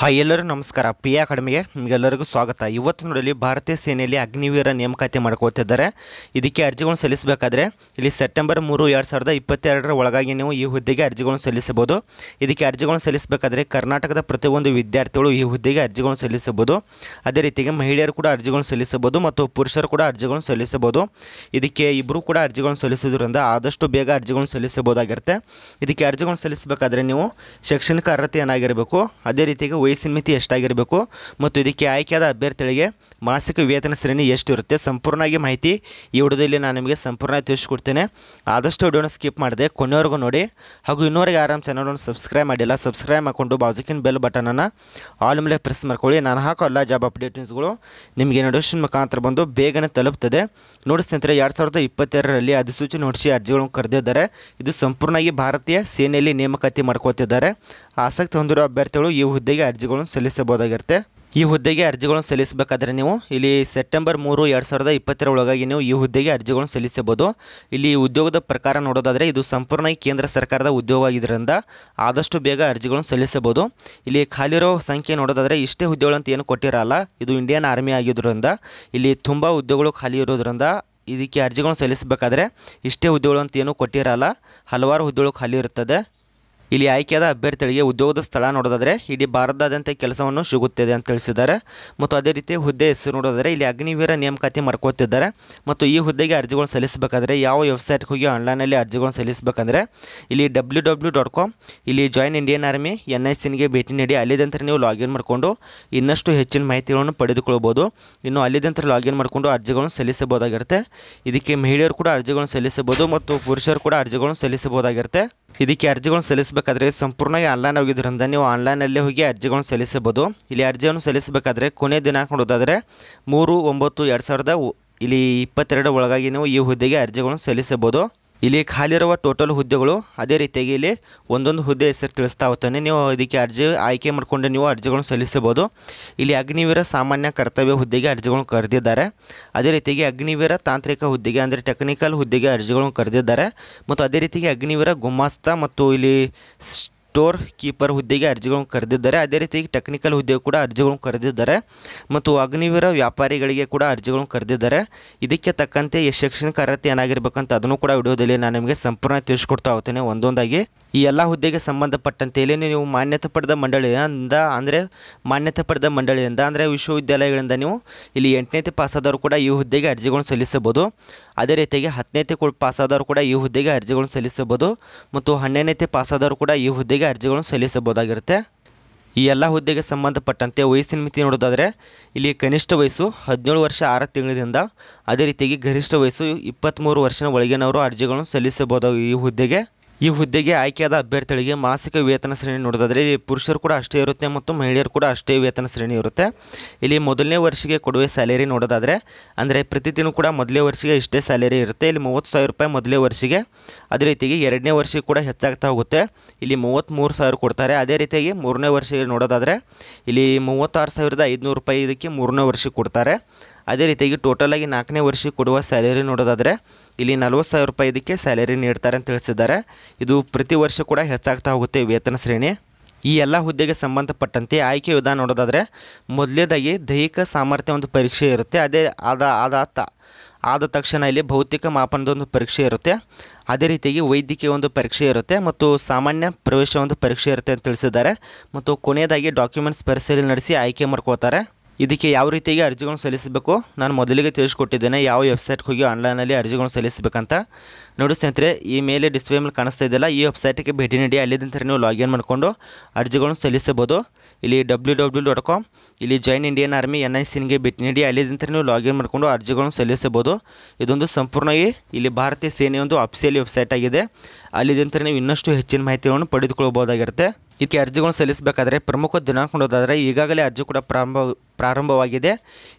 hi ಎಲ್ಲರೂ ನಮಸ್ಕಾರ P A ಅಕಾಡೆಮಿಗೆ ನಿಮಗೆಲ್ಲರಿಗೂ ಸ್ವಾಗತ ಇವತ್ತು ನೋಡಲಿ ಭಾರತೀಯ ಸೇನೆಯಲ್ಲಿ ಅಗ್ನಿವೀರ ನೇಮಕಾತಿ ಮಾಡ್ಕೋತಿದ್ದಾರೆ ಇದಕ್ಕೆ ಅರ್ಜಿಗಳನ್ನು ಸಲ್ಲಿಸಬೇಕಾದ್ರೆ ಇಲ್ಲಿ ಸೆಪ್ಟೆಂಬರ್ ಮೂರು ಎರಡು ಸಾವಿರದ ಇಪ್ಪತ್ತೆರಡರ ಒಳಗಾಗಿ ನೀವು ಈ ಹುದ್ದೆಗೆ ಅರ್ಜಿಗಳನ್ನು ಸಲ್ಲಿಸಬಹುದು ಇದಕ್ಕೆ ಅರ್ಜಿಗಳನ್ನು ಸಲ್ಲಿಸಬೇಕಾದ್ರೆ ಕರ್ನಾಟಕದ ಪ್ರತಿಯೊಂದು ವಿದ್ಯಾರ್ಥಿಗಳು ಈ ಹುದ್ದೆಗೆ ಅರ್ಜಿಗಳನ್ನು ಸಲ್ಲಿಸಬಹುದು ಅದೇ ರೀತಿಗೆ ಮಹಿಳೆಯರು ಕೂಡ ಅರ್ಜಿಗಳನ್ನು ಸಲ್ಲಿಸಬಹುದು ಮತ್ತು ಪುರುಷರು ಕೂಡ ಅರ್ಜಿಗಳನ್ನು ಸಲ್ಲಿಸಬಹುದು ಇದಕ್ಕೆ ಇಬ್ಬರು ಕೂಡ ಅರ್ಜಿಗಳನ್ನು ಸಲ್ಲಿಸೋದ್ರಿಂದ ಆದಷ್ಟು ಬೇಗ ಅರ್ಜಿಗಳನ್ನು ಸಲ್ಲಿಸಬಹುದಾಗಿರುತ್ತೆ ಇದಕ್ಕೆ ಅರ್ಜಿಗಳನ್ನು ಸಲ್ಲಿಸಬೇಕಾದ್ರೆ ನೀವು ಶೈಕ್ಷಣಿಕ ಅರ್ಹತೆ ಏನಾಗಿರಬೇಕು ಅದೇ ರೀತಿಗೆ ವಯಸ್ಸಿನ ಮಿತಿ ಎಷ್ಟಾಗಿರಬೇಕು ಮತ್ತು ಇದಕ್ಕೆ ಆಯ್ಕೆಯಾದ ಅಭ್ಯರ್ಥಿಗಳಿಗೆ ಮಾಸಿಕ ವೇತನ ಶ್ರೇಣಿ ಎಷ್ಟು ಇರುತ್ತೆ ಸಂಪೂರ್ಣವಾಗಿ ಮಾಹಿತಿ ಈ ವಿಡಿಯೋದಲ್ಲಿ ನಾನು ನಿಮಗೆ ಸಂಪೂರ್ಣ ತಿಳಿಸ್ಕೊಡ್ತೇನೆ ಆದಷ್ಟು ವಿಡಿಯೋನ ಸ್ಕಿಪ್ ಮಾಡಿದೆ ಕೊನೆಯವರೆಗೂ ನೋಡಿ ಹಾಗೂ ಇನ್ನೋರಿಗೆ ಆರಾಮ್ ಚಾನಲನ್ನು ಸಬ್ಸ್ಕ್ರೈಬ್ ಮಾಡಿಲ್ಲ ಸಬ್ಸ್ಕ್ರೈಬ್ ಮಾಡಿಕೊಂಡು ಬಾಜುಕಿನ ಬೆಲ್ ಬಟನನ್ನು ಆಲ್ ಮೇಲೆ ಪ್ರೆಸ್ ಮಾಡ್ಕೊಳ್ಳಿ ನಾನು ಹಾಕೋ ಎಲ್ಲ ಜಾಬ್ ಅಪ್ಡೇಟ್ ನ್ಯೂಸ್ಗಳು ನಿಮಗೆ ನೋಟಿಫಿಕೇಶನ್ ಮುಖಾಂತರ ಬಂದು ಬೇಗನೆ ತಲುಪ್ತದೆ ನೋಡಿ ಸ್ನೇಹಿತರೆ ಎರಡು ಸಾವಿರದ ಇಪ್ಪತ್ತೆರಡರಲ್ಲಿ ಅಧಿಸೂಚನೆ ನೋಡಿಸಿ ಅರ್ಜಿಗಳನ್ನು ಕರೆದಿದ್ದಾರೆ ಇದು ಸಂಪೂರ್ಣವಾಗಿ ಭಾರತೀಯ ಸೇನೆಯಲ್ಲಿ ನೇಮಕಾತಿ ಮಾಡ್ಕೋತಿದ್ದಾರೆ ಆಸಕ್ತಿ ಹೊಂದಿರುವ ಅಭ್ಯರ್ಥಿಗಳು ಈ ಹುದ್ದೆಗೆ ಅರ್ಜಿ ಅರ್ಜಿಗಳನ್ನು ಸಲ್ಲಿಸಬಹುದಾಗಿರುತ್ತೆ ಈ ಹುದ್ದೆಗೆ ಅರ್ಜಿಗಳನ್ನು ಸಲ್ಲಿಸಬೇಕಾದ್ರೆ ನೀವು ಇಲ್ಲಿ ಸೆಪ್ಟೆಂಬರ್ ಮೂರು ಎರಡು ಸಾವಿರದ ಇಪ್ಪತ್ತರ ಒಳಗಾಗಿ ನೀವು ಈ ಹುದ್ದೆಗೆ ಅರ್ಜಿಗಳನ್ನು ಸಲ್ಲಿಸಬಹುದು ಇಲ್ಲಿ ಉದ್ಯೋಗದ ಪ್ರಕಾರ ನೋಡೋದಾದರೆ ಇದು ಸಂಪೂರ್ಣ ಕೇಂದ್ರ ಸರ್ಕಾರದ ಉದ್ಯೋಗ ಆಗಿದ್ದರಿಂದ ಆದಷ್ಟು ಬೇಗ ಅರ್ಜಿಗಳನ್ನು ಸಲ್ಲಿಸಬಹುದು ಇಲ್ಲಿ ಖಾಲಿರೋ ಸಂಖ್ಯೆ ನೋಡೋದಾದರೆ ಇಷ್ಟೇ ಅಂತ ಏನು ಕೊಟ್ಟಿರಲ್ಲ ಇದು ಇಂಡಿಯನ್ ಆರ್ಮಿ ಆಗಿದ್ದರಿಂದ ಇಲ್ಲಿ ತುಂಬ ಹುದ್ದೆಗಳು ಖಾಲಿ ಇರೋದ್ರಿಂದ ಇದಕ್ಕೆ ಅರ್ಜಿಗಳನ್ನು ಸಲ್ಲಿಸಬೇಕಾದ್ರೆ ಇಷ್ಟೇ ಹುದ್ದೆಗಳು ಅಂತ ಏನು ಕೊಟ್ಟಿರಲ್ಲ ಹಲವಾರು ಹುದ್ದೆಗಳು ಖಾಲಿ ಇರುತ್ತದೆ ಇಲ್ಲಿ ಆಯ್ಕೆಯಾದ ಅಭ್ಯರ್ಥಿಗಳಿಗೆ ಉದ್ಯೋಗದ ಸ್ಥಳ ನೋಡೋದಾದರೆ ಇಡೀ ಭಾರತದಾದ್ಯಂತ ಕೆಲಸವನ್ನು ಸಿಗುತ್ತದೆ ಅಂತ ತಿಳಿಸಿದ್ದಾರೆ ಮತ್ತು ಅದೇ ರೀತಿ ಹುದ್ದೆ ಹೆಸರು ನೋಡೋದಾದರೆ ಇಲ್ಲಿ ಅಗ್ನಿವೀರ ನೇಮಕಾತಿ ಮಾಡ್ಕೋತಿದ್ದಾರೆ ಮತ್ತು ಈ ಹುದ್ದೆಗೆ ಅರ್ಜಿಗಳು ಸಲ್ಲಿಸಬೇಕಾದ್ರೆ ಯಾವ ವೆಬ್ಸೈಟ್ಗೆ ಹೋಗಿ ಆನ್ಲೈನಲ್ಲಿ ಅರ್ಜಿಗಳನ್ನು ಸಲ್ಲಿಸಬೇಕಂದ್ರೆ ಇಲ್ಲಿ ಡಬ್ಲ್ಯೂ ಡಬ್ಲ್ಯೂ ಡಾಟ್ ಕಾಮ್ ಇಲ್ಲಿ join Indian army N I ಸಿನ್ಗೆ ಭೇಟಿ ನೀಡಿ ಅಲ್ಲಿದಂತರ ನೀವು ಲಾಗಿನ್ ಮಾಡಿಕೊಂಡು ಇನ್ನಷ್ಟು ಹೆಚ್ಚಿನ ಮಾಹಿತಿಗಳನ್ನು ಪಡೆದುಕೊಳ್ಬೋದು ಇನ್ನು ಅಲ್ಲಿದಂತರ ಲಾಗಿನ್ ಮಾಡಿಕೊಂಡು ಅರ್ಜಿಗಳನ್ನು ಸಲ್ಲಿಸಬಹುದಾಗಿರುತ್ತೆ ಇದಕ್ಕೆ ಮಹಿಳೆಯರು ಕೂಡ ಅರ್ಜಿಗಳನ್ನು ಸಲ್ಲಿಸಬಹುದು ಮತ್ತು ಪುರುಷರು ಕೂಡ ಅರ್ಜಿಗಳನ್ನು ಸಲ್ಲಿಸಬಹುದಾಗಿರುತ್ತೆ ಇದಕ್ಕೆ ಅರ್ಜಿಗಳನ್ನು ಸಲ್ಲಿಸಬೇಕಾದ್ರೆ ಸಂಪೂರ್ಣವಾಗಿ ಆನ್ಲೈನ್ ಹೋಗಿದ್ದರಿಂದ ನೀವು ಆನ್ಲೈನಲ್ಲೇ ಹೋಗಿ ಅರ್ಜಿಗಳನ್ನು ಸಲ್ಲಿಸಬಹುದು ಇಲ್ಲಿ ಅರ್ಜಿಯನ್ನು ಸಲ್ಲಿಸಬೇಕಾದ್ರೆ ಕೊನೆ ದಿನಾಂಕ ನೋಡೋದಾದರೆ ಮೂರು ಒಂಬತ್ತು ಎರಡು ಸಾವಿರದ ಇಲ್ಲಿ ಇಪ್ಪತ್ತೆರಡು ಒಳಗಾಗಿ ನೀವು ಈ ಹುದ್ದೆಗೆ ಅರ್ಜಿಗಳನ್ನು ಸಲ್ಲಿಸಬಹುದು ಇಲ್ಲಿ ಖಾಲಿರುವ ಟೋಟಲ್ ಹುದ್ದೆಗಳು ಅದೇ ರೀತಿಯಾಗಿ ಇಲ್ಲಿ ಒಂದೊಂದು ಹುದ್ದೆ ಹೆಸರು ತಿಳಿಸ್ತಾ ಹೋಗ್ತಾನೆ ನೀವು ಇದಕ್ಕೆ ಅರ್ಜಿ ಆಯ್ಕೆ ಮಾಡಿಕೊಂಡು ನೀವು ಅರ್ಜಿಗಳನ್ನು ಸಲ್ಲಿಸಬಹುದು ಇಲ್ಲಿ ಅಗ್ನಿವೀರ ಸಾಮಾನ್ಯ ಕರ್ತವ್ಯ ಹುದ್ದೆಗೆ ಅರ್ಜಿಗಳನ್ನು ಕರೆದಿದ್ದಾರೆ ಅದೇ ರೀತಿಯಾಗಿ ಅಗ್ನಿವೀರ ತಾಂತ್ರಿಕ ಹುದ್ದೆಗೆ ಅಂದರೆ ಟೆಕ್ನಿಕಲ್ ಹುದ್ದೆಗೆ ಅರ್ಜಿಗಳನ್ನು ಕರೆದಿದ್ದಾರೆ ಮತ್ತು ಅದೇ ರೀತಿಯಾಗಿ ಅಗ್ನಿವೀರ ಗುಮಾಸ್ತ ಮತ್ತು ಇಲ್ಲಿ ಸ್ಟೋರ್ ಕೀಪರ್ ಹುದ್ದೆಗೆ ಅರ್ಜಿಗಳನ್ನು ಕರೆದಿದ್ದಾರೆ ಅದೇ ರೀತಿ ಟೆಕ್ನಿಕಲ್ ಹುದ್ದೆ ಕೂಡ ಅರ್ಜಿಗಳನ್ನು ಕರೆದಿದ್ದಾರೆ ಮತ್ತು ಅಗ್ನಿವೀರ ವ್ಯಾಪಾರಿಗಳಿಗೆ ಕೂಡ ಅರ್ಜಿಗಳನ್ನು ಕರೆದಿದ್ದಾರೆ ಇದಕ್ಕೆ ತಕ್ಕಂತೆ ಈ ಶೈಕ್ಷಣಿಕ ಅರ್ಹತೆ ಏನಾಗಿರ್ಬೇಕಂತ ಅದನ್ನು ಕೂಡ ವಿಡಿಯೋದಲ್ಲಿ ನಾನು ನಿಮಗೆ ಸಂಪೂರ್ಣ ತಿಳಿಸ್ಕೊಡ್ತಾ ಹೋಗ್ತೇನೆ ಒಂದೊಂದಾಗಿ ಈ ಎಲ್ಲ ಹುದ್ದೆಗೆ ಸಂಬಂಧಪಟ್ಟಂತೆ ನೀವು ಮಾನ್ಯತೆ ಪಡೆದ ಮಂಡಳಿಯಿಂದ ಅಂದರೆ ಮಾನ್ಯತೆ ಪಡೆದ ಮಂಡಳಿಯಿಂದ ಅಂದರೆ ವಿಶ್ವವಿದ್ಯಾಲಯಗಳಿಂದ ನೀವು ಇಲ್ಲಿ ಎಂಟನೇತಿ ಪಾಸಾದವರು ಕೂಡ ಈ ಹುದ್ದೆಗೆ ಅರ್ಜಿಗಳನ್ನು ಸಲ್ಲಿಸಬಹುದು ಅದೇ ರೀತಿಯಾಗಿ ಹತ್ತನೇತಿ ಕೂಡ ಪಾಸಾದವರು ಕೂಡ ಈ ಹುದ್ದೆಗೆ ಅರ್ಜಿಗಳನ್ನು ಸಲ್ಲಿಸಬಹುದು ಮತ್ತು ಹನ್ನೆರಡನೇತಿ ಪಾಸಾದವರು ಕೂಡ ಈ ಹುದ್ದೆಗೆ ಅರ್ಜಿಗಳನ್ನು ಸಲ್ಲಿಸಬಹುದಾಗಿರುತ್ತೆ ಈ ಎಲ್ಲ ಹುದ್ದೆಗೆ ಸಂಬಂಧಪಟ್ಟಂತೆ ವಯಸ್ಸಿನ ಮಿತಿ ನೋಡೋದಾದರೆ ಇಲ್ಲಿ ಕನಿಷ್ಠ ವಯಸ್ಸು ಹದಿನೇಳು ವರ್ಷ ಆರು ತಿಂಗಳಿಂದ ಅದೇ ರೀತಿಯಾಗಿ ಗರಿಷ್ಠ ವಯಸ್ಸು ಇಪ್ಪತ್ತ್ಮೂರು ವರ್ಷದ ಒಳಗಿನವರು ಅರ್ಜಿಗಳನ್ನು ಸಲ್ಲಿಸಬಹುದು ಈ ಹುದ್ದೆಗೆ ಈ ಹುದ್ದೆಗೆ ಆಯ್ಕೆಯಾದ ಅಭ್ಯರ್ಥಿಗಳಿಗೆ ಮಾಸಿಕ ವೇತನ ಶ್ರೇಣಿ ನೋಡೋದಾದರೆ ಇಲ್ಲಿ ಪುರುಷರು ಕೂಡ ಅಷ್ಟೇ ಇರುತ್ತೆ ಮತ್ತು ಮಹಿಳೆಯರು ಕೂಡ ಅಷ್ಟೇ ವೇತನ ಶ್ರೇಣಿ ಇರುತ್ತೆ ಇಲ್ಲಿ ಮೊದಲನೇ ವರ್ಷಕ್ಕೆ ಕೊಡುವ ಸ್ಯಾಲರಿ ನೋಡೋದಾದರೆ ಅಂದರೆ ಪ್ರತಿದಿನ ಕೂಡ ಮೊದಲೇ ವರ್ಷಿಗೆ ಇಷ್ಟೇ ಸ್ಯಾಲರಿ ಇರುತ್ತೆ ಇಲ್ಲಿ ಮೂವತ್ತು ಸಾವಿರ ರೂಪಾಯಿ ಮೊದಲೇ ವರ್ಷಿಗೆ ಅದೇ ರೀತಿಯಾಗಿ ಎರಡನೇ ವರ್ಷಕ್ಕೆ ಕೂಡ ಹೆಚ್ಚಾಗ್ತಾ ಹೋಗುತ್ತೆ ಇಲ್ಲಿ ಮೂವತ್ತ್ಮೂರು ಸಾವಿರ ಕೊಡ್ತಾರೆ ಅದೇ ರೀತಿಯಾಗಿ ಮೂರನೇ ವರ್ಷ ನೋಡೋದಾದರೆ ಇಲ್ಲಿ ಮೂವತ್ತಾರು ಸಾವಿರದ ಐದುನೂರು ರೂಪಾಯಿ ಇದಕ್ಕೆ ಮೂರನೇ ವರ್ಷಕ್ಕೆ ಕೊಡ್ತಾರೆ ಅದೇ ರೀತಿಯಾಗಿ ಟೋಟಲಾಗಿ ನಾಲ್ಕನೇ ವರ್ಷಕ್ಕೆ ಕೊಡುವ ಸ್ಯಾಲರಿ ನೋಡೋದಾದರೆ ಇಲ್ಲಿ ನಲ್ವತ್ತು ಸಾವಿರ ರೂಪಾಯಿ ಇದಕ್ಕೆ ಸ್ಯಾಲರಿ ನೀಡ್ತಾರೆ ಅಂತ ತಿಳಿಸಿದ್ದಾರೆ ಇದು ಪ್ರತಿ ವರ್ಷ ಕೂಡ ಹೆಚ್ಚಾಗ್ತಾ ಹೋಗುತ್ತೆ ವೇತನ ಶ್ರೇಣಿ ಈ ಎಲ್ಲ ಹುದ್ದೆಗೆ ಸಂಬಂಧಪಟ್ಟಂತೆ ಆಯ್ಕೆ ವಿಧಾನ ನೋಡೋದಾದರೆ ಮೊದಲೇದಾಗಿ ದೈಹಿಕ ಸಾಮರ್ಥ್ಯ ಒಂದು ಪರೀಕ್ಷೆ ಇರುತ್ತೆ ಅದೇ ಆದ ಆದ ಆದ ತಕ್ಷಣ ಇಲ್ಲಿ ಭೌತಿಕ ಮಾಪನದ ಒಂದು ಪರೀಕ್ಷೆ ಇರುತ್ತೆ ಅದೇ ರೀತಿಯಾಗಿ ವೈದ್ಯಕೀಯ ಒಂದು ಪರೀಕ್ಷೆ ಇರುತ್ತೆ ಮತ್ತು ಸಾಮಾನ್ಯ ಪ್ರವೇಶ ಒಂದು ಪರೀಕ್ಷೆ ಇರುತ್ತೆ ಅಂತ ತಿಳಿಸಿದ್ದಾರೆ ಮತ್ತು ಕೊನೆಯದಾಗಿ ಡಾಕ್ಯುಮೆಂಟ್ಸ್ ಪರಿಶೀಲನೆ ನಡೆಸಿ ಆಯ್ಕೆ ಮಾಡ್ಕೊಳ್ತಾರೆ ಇದಕ್ಕೆ ಯಾವ ರೀತಿಯಾಗಿ ಅರ್ಜಿಗಳನ್ನು ಸಲ್ಲಿಸಬೇಕು ನಾನು ಮೊದಲಿಗೆ ತಿಳಿಸ್ಕೊಟ್ಟಿದ್ದೇನೆ ಯಾವ ವೆಬ್ಸೈಟ್ಗೆ ಹೋಗಿ ಆನ್ಲೈನಲ್ಲಿ ಅರ್ಜಿಗಳನ್ನು ಸಲ್ಲಿಸಬೇಕಂತ ನೋಡಿ ಸ್ನೇಹಿತರೆ ಈ ಮೇಲೆ ಡಿಸ್ಪ್ಲೇ ಮೇಲೆ ಕಾಣಿಸ್ತಾ ಇದಿಲ್ಲ ಈ ವೆಬ್ಸೈಟಿಗೆ ಭೇಟಿ ನೀಡಿ ಅಲ್ಲಿದ್ದಂತರ ನೀವು ಲಾಗಿನ್ ಮಾಡಿಕೊಂಡು ಅರ್ಜಿಗಳನ್ನು ಸಲ್ಲಿಸಬಹುದು ಇಲ್ಲಿ ಡಬ್ಲ್ಯೂ ಡಬ್ಲ್ಯೂ ಡಾಟ್ ಕಾಮ್ ಇಲ್ಲಿ join Indian army N I ಸಿನ್ಗೆ ಭೇಟಿ ನೀಡಿ ಅಲ್ಲಿದ್ದಂತರ ನೀವು ಲಾಗಿನ್ ಮಾಡಿಕೊಂಡು ಅರ್ಜಿಗಳನ್ನು ಸಲ್ಲಿಸಬಹುದು ಇದೊಂದು ಸಂಪೂರ್ಣವಾಗಿ ಇಲ್ಲಿ ಭಾರತೀಯ ಸೇನೆಯ ಒಂದು ಅಫಿಸಿಯಲ್ ವೆಬ್ಸೈಟ್ ಆಗಿದೆ ಅಲ್ಲಿದ್ದಂತರ ನೀವು ಇನ್ನಷ್ಟು ಹೆಚ್ಚಿನ ಮಾಹಿತಿಗಳನ್ನು ಪಡೆದುಕೊಳ್ಳಬಹುದಾಗಿರುತ್ತೆ ಇದಕ್ಕೆ ಅರ್ಜಿಗಳನ್ನು ಸಲ್ಲಿಸಬೇಕಾದ್ರೆ ಪ್ರಮುಖ ದಿನಾಂಕ ನೋಡೋದಾದರೆ ಈಗಾಗಲೇ ಅರ್ಜಿ ಕೂಡ ಪ್ರಾರಂಭ ಪ್ರಾರಂಭವಾಗಿದೆ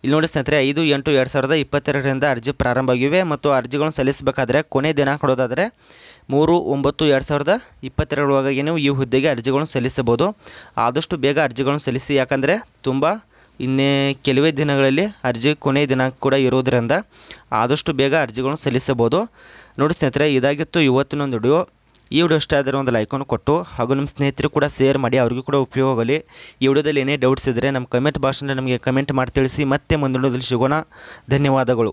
ಇಲ್ಲಿ ನೋಡಿ ಸ್ನೇಹಿತರೆ ಐದು ಎಂಟು ಎರಡು ಸಾವಿರದ ಇಪ್ಪತ್ತೆರಡರಿಂದ ಅರ್ಜಿ ಪ್ರಾರಂಭವಾಗಿವೆ ಮತ್ತು ಅರ್ಜಿಗಳನ್ನು ಸಲ್ಲಿಸಬೇಕಾದ್ರೆ ಕೊನೆ ದಿನಾಂಕ ನೋಡೋದಾದರೆ ಮೂರು ಒಂಬತ್ತು ಎರಡು ಸಾವಿರದ ಇಪ್ಪತ್ತೆರಡರೊಳಗಾಗಿ ನೀವು ಈ ಹುದ್ದೆಗೆ ಅರ್ಜಿಗಳನ್ನು ಸಲ್ಲಿಸಬಹುದು ಆದಷ್ಟು ಬೇಗ ಅರ್ಜಿಗಳನ್ನು ಸಲ್ಲಿಸಿ ಯಾಕಂದರೆ ತುಂಬ ಇನ್ನೇ ಕೆಲವೇ ದಿನಗಳಲ್ಲಿ ಅರ್ಜಿ ಕೊನೆಯ ದಿನಾಂಕ ಕೂಡ ಇರೋದರಿಂದ ಆದಷ್ಟು ಬೇಗ ಅರ್ಜಿಗಳನ್ನು ಸಲ್ಲಿಸಬಹುದು ನೋಡಿ ಸ್ನೇಹಿತರೆ ಇದಾಗಿತ್ತು ಇವತ್ತಿನೊಂದು ವಿಡಿಯೋ ಈ ವಿಡಿಯೋ ಇಷ್ಟ ಆದರೆ ಒಂದು ಲೈಕನ್ನು ಕೊಟ್ಟು ಹಾಗೂ ನಿಮ್ಮ ಸ್ನೇಹಿತರು ಕೂಡ ಶೇರ್ ಮಾಡಿ ಅವ್ರಿಗೂ ಕೂಡ ಉಪಯೋಗ ಆಗಲಿ ಈ ವಿಡಿಯೋದಲ್ಲಿ ಏನೇ ಡೌಟ್ಸ್ ಇದ್ದರೆ ನಮ್ಮ ಕಮೆಂಟ್ ಬಾಕ್ಸ್ನಲ್ಲಿ ನಮಗೆ ಕಮೆಂಟ್ ಮಾಡಿ ತಿಳಿಸಿ ಮತ್ತೆ ವಿಡಿಯೋದಲ್ಲಿ ಸಿಗೋಣ ಧನ್ಯವಾದಗಳು